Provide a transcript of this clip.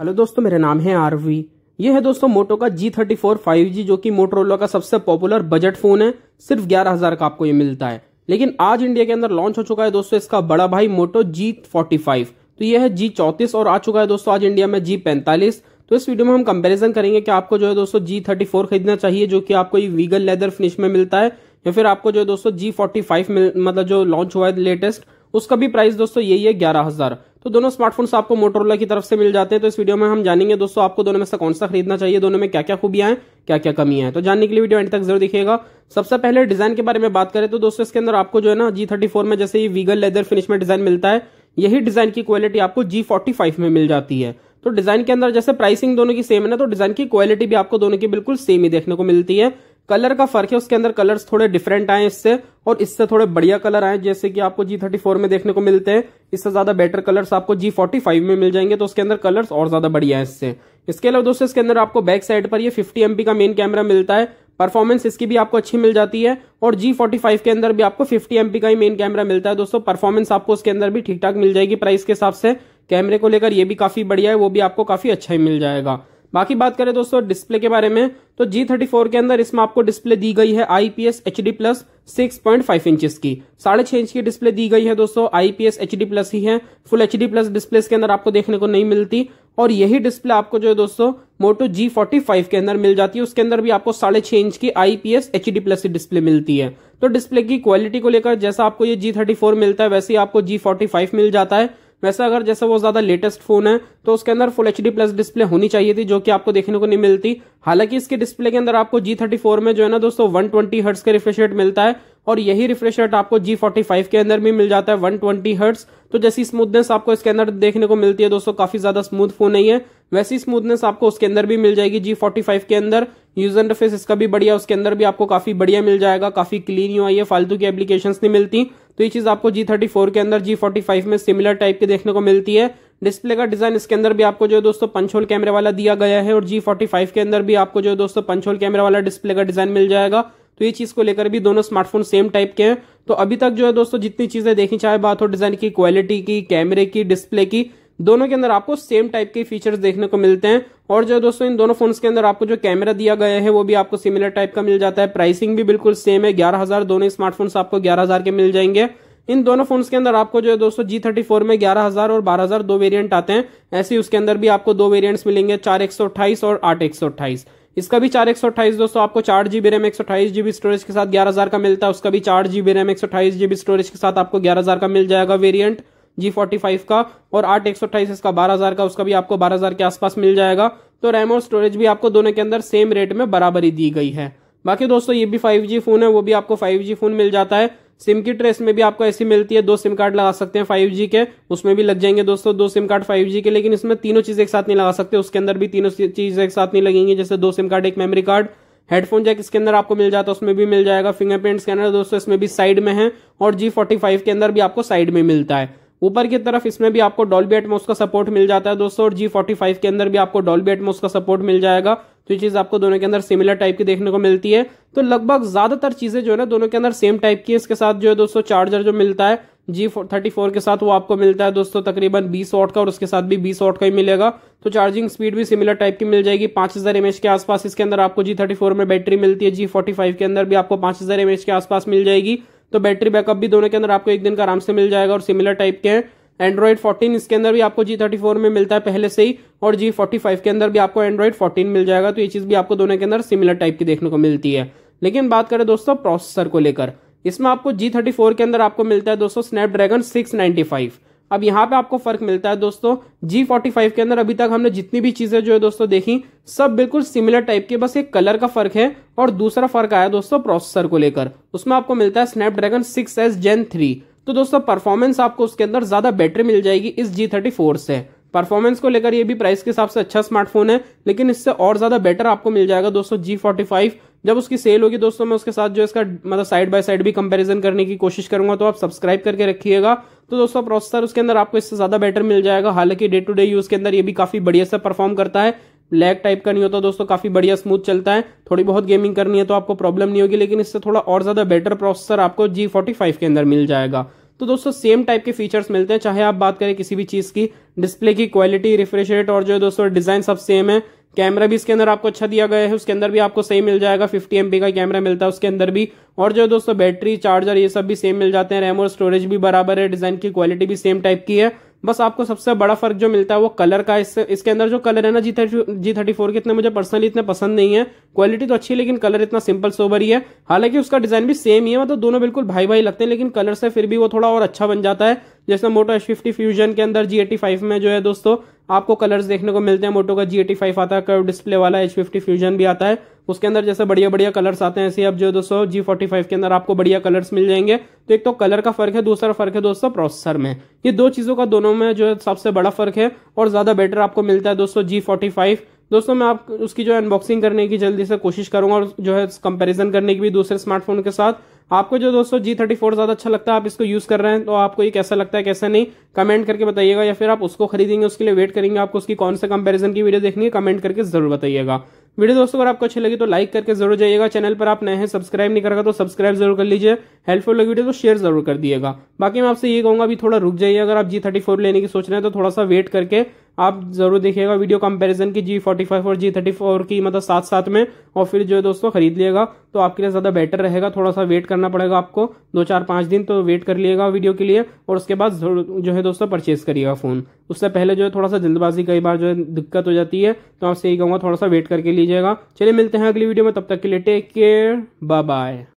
hello दोस्तों मेरा नाम है आरवी ये है दोस्तों मोटो का G thirty four five G जो कि मोटरोला का सबसे पॉपुलर बजट फोन है सिर्फ ग्यारह हजार का आपको ये मिलता है लेकिन आज इंडिया के अंदर लॉन्च हो चुका है दोस्तों इसका बड़ा भाई मोटो जी फोर्टी फाइव तो ये है जी चौतीस और आ चुका है दोस्तों आज इंडिया में जी पैंतालीस तो इस वीडियो में हम कंपेरिजन करेंगे कि आपको जो है दोस्तों जी थर्टी फोर खरीदना चाहिए जो कि आपको ये वीगल लेदर फिनिश में मिलता है या फिर आपको जो है दोस्तों जी फोर्टी फाइव मतलब जो लॉन्च हुआ है लेटेस्ट उसका भी प्राइस दोस्तों यही है ग्यारह हजार तो दोनों स्मार्टफोन्स आपको मोटरोला की तरफ से मिल जाते हैं तो इस वीडियो में हम जानेंगे दोस्तों आपको दोनों में से कौन सा खरीदना चाहिए दोनों में क्या क्या खूबियां हैं क्या क्या कमियां हैं तो जानने के लिए वीडियो एंड तक जरूर दिखेगा सबसे पहले डिजाइन के बारे में बात करें तो दोस्तों इसके अंदर आपको जो है ना जी थर्टी में जैसे ही वीगल लेदर फिनिश में डिजाइन मिलता है यही डिजाइन की क्वालिटी आपको जी में मिल जाती है तो डिजाइन के अंदर जैसे प्राइसिंग दोनों की सेम है ना तो डिजाइन की क्वालिटी भी आपको दोनों की बिल्कुल सेम ही देखने को मिलती है कलर का फर्क है उसके अंदर कलर्स थोड़े डिफरेंट आए इससे और इससे थोड़े बढ़िया कलर आए जैसे कि आपको जी थर्टी फोर में देखने को मिलते हैं इससे ज्यादा बेटर कलर्स आपको जी फोर्टी फाइव में मिल जाएंगे तो उसके अंदर कलर्स और ज्यादा बढ़िया है इससे इसके अलावा दोस्तों इसके अंदर आपको बैक साइड पर ये फिफ्टी एमपी का मेन कैमरा मिलता है परफॉर्मेंस इसकी भी आपको अच्छी मिल जाती है और जी फोर्टी फाइव के अंदर भी आपको फिफ्टी एमपी का ही मेन कैमरा मिलता है दोस्तों परफॉर्मेंस आपको उसके अंदर भी ठीक ठाक मिल जाएगी प्राइस के हिसाब से कैमरे को लेकर ये भी काफी बढ़िया है वो भी आपको काफी अच्छा ही मिल जाएगा बाकी बात करें दोस्तों डिस्प्ले के बारे में तो जी थर्टी फोर के अंदर इसमें आपको डिस्प्ले दी गई है IPS H D plus six point five की साढ़े छह इंच की डिस्प्ले दी गई है दोस्तों आईपीएस एच डी प्लस ही है full H D plus display के अंदर आपको देखने को नहीं मिलती और यही डिस्प्ले आपको जो है दोस्तों मोटो जी फोर्टी फाइव के अंदर मिल जाती है उसके अंदर भी आपको साढ़े छह इंच की IPS H D plus display मिलती है तो डिस्प्ले की क्वालिटी को लेकर जैसा आपको ये जी थर्टी फोर मिलता है वैसे ही आपको जी फोर्टी फाइव मिल जाता है वैसे अगर जैसे वो ज्यादा लेटेस्ट फोन है तो उसके अंदर फुल एच प्लस डिस्प्ले होनी चाहिए थी जो कि आपको देखने को नहीं मिलती हालांकि इसके डिस्प्ले के अंदर आपको जी में जो है ना दोस्तों वन ट्वेंटी का रिफ्रेश रेट मिलता है और यही रिफ्रेश रेट आपको जी फोर्टी फाइव के अंदर भी मिल जाता है वन ट्वेंटी हर्ट्स तो जैसी स्मूथनेस आपको इसके अंदर देखने को मिलती है दोस्तों काफी ज्यादा स्मूथ फोन नहीं है वैसी स्मूथनेस आपको उसके अंदर भी मिल जाएगी जी फोर्टी फाइव के अंदर यूजर इंटरफेस इसका भी बढ़िया उसके अंदर भी आपको काफी बढ़िया मिल जाएगा काफी क्लीन यू आई है फालतू की एप्लीकेशन नहीं मिलती तो ये चीज आपको जी थर्टी फोर के अंदर जी फोर्टी फाइव में सिमिलर टाइप के देखने को मिलती है डिस्प्ले का डिजाइन इसके अंदर भी आपको जो है दोस्तों पंचोल कैमरे वाला दिया गया है और जी फोर्टी फाइव के अंदर भी आपको जो है दोस्तों पंचोल कैमरे वाला डिस्प्ले का डिजाइन मिल जाएगा तो ये चीज को लेकर भी दोनों स्मार्टफोन सेम टाइप के हैं तो अभी तक जो है दोस्तों जितनी चीजें देखी चाहे बात हो डिजाइन की क्वालिटी की कैमरे की डिस्प्ले की दोनों के अंदर आपको सेम टाइप के फीचर्स देखने को मिलते हैं और जो दोस्तों इन दोनों फोन्स के अंदर आपको जो कैमरा दिया गया है वो भी आपको सिमिलर टाइप का मिल जाता है प्राइसिंग भी बिल्कुल सेम है ग्यारह हजार दोनों स्मार्टफोन्स आपको ग्यारह हजार के मिल जाएंगे इन दोनों फोन्स के अंदर आपको जो है दोस्तों जी थर्टी फोर में ग्यारह हजार और बारह हजार दो वेरियंट आते हैं ऐसे उसके अंदर भी आपको दो वेरियंट्स मिलेंगे चार एक सौ अट्ठाईस और आठ एक सौ अट्ठाईस इसका भी चार एक सौ अट्ठाईस दोस्तों आपको चार जीबी रैम एक सौ अट्ठाईस जीबी स्टोरेज के साथ ग्यारह हजार का मिलता है उसका भी चार जीबी रैम एक सौ अट्ठाईस जीबी स्टोरेज के साथ आपको ग्यारह हजार का मिल जाएगा वेरियंट जी फोर्टी फाइव का और आठ एक सौ अट्ठाईस इसका बारह हज़ार का उसका भी आपको बारह हज़ार के आसपास मिल जाएगा तो रैम और स्टोरेज भी आपको दोनों के अंदर सेम रेट में बराबरी दी गई है बाकी दोस्तों ये भी फाइव जी फोन है वो भी आपको फाइव जी फोन मिल जाता है सिम की ट्रेस में भी आपको ऐसी मिलती है दो सिम कार्ड लगा सकते हैं फाइव जी के उसमें भी लग जाएंगे दोस्तों दो सिम कार्ड फाइव जी के लेकिन इसमें तीनों चीज़ एक साथ नहीं लगा सकते उसके अंदर भी तीनों चीज़ एक साथ नहीं लगेंगी जैसे दो सिम कार्ड एक मेमोरी कार्ड हेडफोन जैक इसके अंदर आपको मिल जाता है उसमें भी मिल जाएगा फिंगरप्रिंट स्कैनर दोस्तों इसमें भी साइड में है और जी फोर्टी फाइव के अंदर भी आपको साइड में मिलता है ऊपर की तरफ इसमें भी आपको डॉल एटमोस का सपोर्ट मिल जाता है दोस्तों और जी फोर्टी फाइव के अंदर भी आपको डॉल एटमोस का सपोर्ट मिल जाएगा तो ये चीज़ आपको दोनों के अंदर सिमिलर टाइप की देखने को मिलती है तो लगभग ज़्यादातर चीज़ें जो है ना दोनों के अंदर सेम टाइप की है इसके साथ जो है दोस्तों चार्जर जो मिलता है जी थर्टी फोर के साथ वो आपको मिलता है दोस्तों तकरीबन बीस वॉट का और उसके साथ भी बीस वॉट का ही मिलेगा तो चार्जिंग स्पीड भी सिमिलर टाइप की मिल जाएगी पांच हज़ार एमएच के आसपास इसके अंदर आपको जी थर्टी फोर में बैटरी मिलती है जी फोर्टी फाइव के अंदर भी आपको पांच हज़ार एमएच के आसपास मिल जाएगी तो बैटरी बैकअप भी दोनों के अंदर आपको एक दिन का आराम से मिल जाएगा और सिमिलर टाइप के हैं एंड्रॉइड 14 इसके अंदर भी आपको जी थर्टी फोर में मिलता है पहले से ही और जी फोर्टी फाइव के अंदर भी आपको एंड्रॉइड 14 मिल जाएगा तो ये चीज़ भी आपको दोनों के अंदर सिमिलर टाइप की देखने को मिलती है लेकिन बात करें दोस्तों प्रोसेसर को लेकर इसमें आपको जी थर्टी फोर के अंदर आपको मिलता है दोस्तों स्नैपड्रैगन सिक्स नाइनटी फाइव अब यहाँ पे आपको फर्क मिलता है दोस्तों जी फोर्टी फाइव के अंदर अभी तक हमने जितनी भी चीजें जो है दोस्तों देखी सब बिल्कुल सिमिलर टाइप के बस एक कलर का फर्क है और दूसरा फर्क आया दोस्तों प्रोसेसर को लेकर उसमें आपको मिलता है Snapdragon six S gen three तो दोस्तों परफॉर्मेंस आपको उसके अंदर ज्यादा बेटर मिल जाएगी इस जी थर्टी फोर से परफॉर्मेंस को लेकर ये भी प्राइस के हिसाब से अच्छा स्मार्टफोन है लेकिन इससे और ज्यादा बेटर आपको मिल जाएगा दोस्तों जी फोर्टी फाइव जब उसकी सेल होगी दोस्तों मैं उसके साथ जो इसका मतलब साइड बाय साइड भी कंपैरिजन करने की कोशिश करूंगा तो आप सब्सक्राइब करके रखिएगा तो दोस्तों प्रोसेसर उसके अंदर आपको इससे ज़्यादा बेटर मिल जाएगा हालांकि डे टू डे यूज़ के अंदर ये भी काफ़ी बढ़िया से परफॉर्म करता है लैग टाइप का नहीं होता दोस्तों काफ़ी बढ़िया स्मूथ चलता है थोड़ी बहुत गेमिंग करनी है तो आपको प्रॉब्लम नहीं होगी लेकिन इससे थोड़ा और ज़्यादा बेटर प्रोसेसर आपको जी के अंदर मिल जाएगा तो दोस्तों सेम टाइप के फीचर्स मिलते हैं चाहे आप बात करें किसी भी चीज़ की डिस्प्ले की क्वालिटी रिफ्रेश रेट और जो है दोस्तों डिज़ाइन सब सेम है कैमरा भी इसके अंदर आपको अच्छा दिया गया है उसके अंदर भी आपको सेम मिल जाएगा फिफ्टी एम का कैमरा मिलता है उसके अंदर भी और जो दोस्तों बैटरी चार्जर ये सब भी सेम मिल जाते हैं रैम और स्टोरेज भी बराबर है डिजाइन की क्वालिटी भी सेम टाइप की है बस आपको सबसे बड़ा फर्क जो मिलता है वो कलर का इससे इसके अंदर जो कलर है ना G thirty G thirty four के इतने मुझे पर्सनली इतने पसंद नहीं है क्वालिटी तो अच्छी है लेकिन कलर इतना सिंपल सोबर ही है हालांकि उसका डिजाइन भी सेम ही है मतलब दोनों बिल्कुल भाई भाई लगते हैं लेकिन कलर से फिर भी वो थोड़ा और अच्छा बन जाता है जैसे मोटो एच फिफ्टी फ्यूजन के अंदर जी एटी फाइव में जो है दोस्तों आपको कलर्स देखने को मिलते हैं मोटो का जी एटी फाइव आता है कर्व डिस्प्ले वाला एच फिफ्टी फ्यूजन भी आता है उसके अंदर जैसे बढ़िया बढ़िया कलर्स आते हैं ऐसे अब जो दोस्तों जी फोर्टी फाइव के अंदर आपको बढ़िया कलर्स मिल जाएंगे तो एक तो कलर का फर्क है दूसरा फर्क है दोस्तों प्रोसेसर में ये दो चीज़ों का दोनों में जो है सबसे बड़ा फर्क है और ज़्यादा बेटर आपको मिलता है दोस्तों जी फोर्टी फाइव दोस्तों मैं आप उसकी जो अनबॉक्सिंग करने की जल्दी से कोशिश करूंगा और जो है कंपैरिजन करने की भी दूसरे स्मार्टफोन के साथ आपको जो दोस्तों जी थर्टी फोर ज़्यादा अच्छा लगता है आप इसको यूज़ कर रहे हैं तो आपको ये कैसा लगता है कैसा नहीं कमेंट करके बताइएगा या फिर आप उसको खरीदेंगे उसके लिए वेट करेंगे आपको उसकी कौन से कंपैरिजन की वीडियो देखनी है कमेंट करके जरूर बताइएगा वीडियो दोस्तों अगर आपको अच्छी लगी तो लाइक करके जरूर जाइएगा चैनल पर आप नए हैं सब्सक्राइब नहीं करेगा तो सब्सक्राइब जरूर कर लीजिए हेल्पफुल लगी वीडियो तो शेयर जरूर कर दिएगा बाकी मैं आपसे ये कहूंगा अभी थोड़ा रुक जाइए अगर आप जी थर्टी फोर लेने की सोच रहे हैं तो थोड़ा सा वेट करके आप जरूर देखिएगा वीडियो कंपैरिजन की जी फोर्टी फाइव और जी थर्टी फोर की मतलब साथ साथ में और फिर जो है दोस्तों खरीद लिएगा तो आपके लिए ज़्यादा बेटर रहेगा थोड़ा सा वेट करना पड़ेगा आपको दो चार पाँच दिन तो वेट कर लिएगा वीडियो के लिए और उसके बाद जो है दोस्तों परचेज करिएगा फ़ोन उससे पहले जो है थोड़ा सा जल्दबाजी कई बार जो है दिक्कत हो जाती है तो आपसे यही कहूँगा थोड़ा सा वेट करके लीजिएगा चलिए मिलते हैं अगली वीडियो में तब तक के लिए टेक केयर बाय